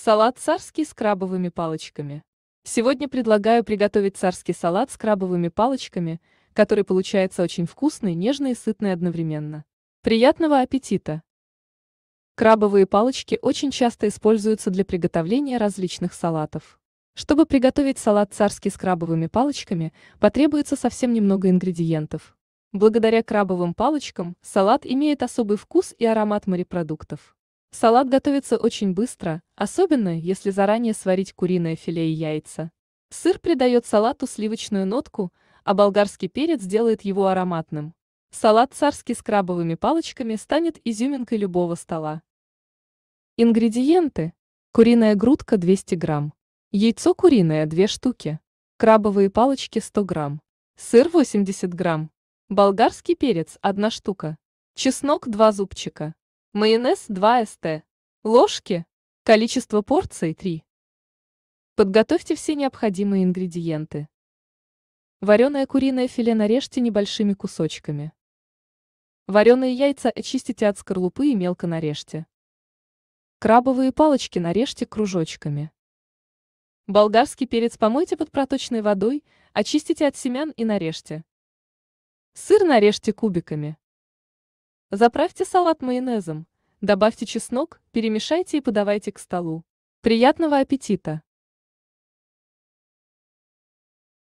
Салат царский с крабовыми палочками. Сегодня предлагаю приготовить царский салат с крабовыми палочками, который получается очень вкусный, нежный и сытный одновременно. Приятного аппетита! Крабовые палочки очень часто используются для приготовления различных салатов. Чтобы приготовить салат царский с крабовыми палочками, потребуется совсем немного ингредиентов. Благодаря крабовым палочкам салат имеет особый вкус и аромат морепродуктов. Салат готовится очень быстро, особенно если заранее сварить куриное филе и яйца. Сыр придает салату сливочную нотку, а болгарский перец делает его ароматным. Салат царский с крабовыми палочками станет изюминкой любого стола. Ингредиенты. Куриная грудка 200 грамм. Яйцо куриное 2 штуки. Крабовые палочки 100 грамм. Сыр 80 грамм. Болгарский перец 1 штука. Чеснок 2 зубчика. Майонез 2 ст. Ложки. Количество порций 3. Подготовьте все необходимые ингредиенты. Вареное куриное филе нарежьте небольшими кусочками. Вареные яйца очистите от скорлупы и мелко нарежьте. Крабовые палочки нарежьте кружочками. Болгарский перец помойте под проточной водой, очистите от семян и нарежьте. Сыр нарежьте кубиками. Заправьте салат майонезом, добавьте чеснок, перемешайте и подавайте к столу. Приятного аппетита!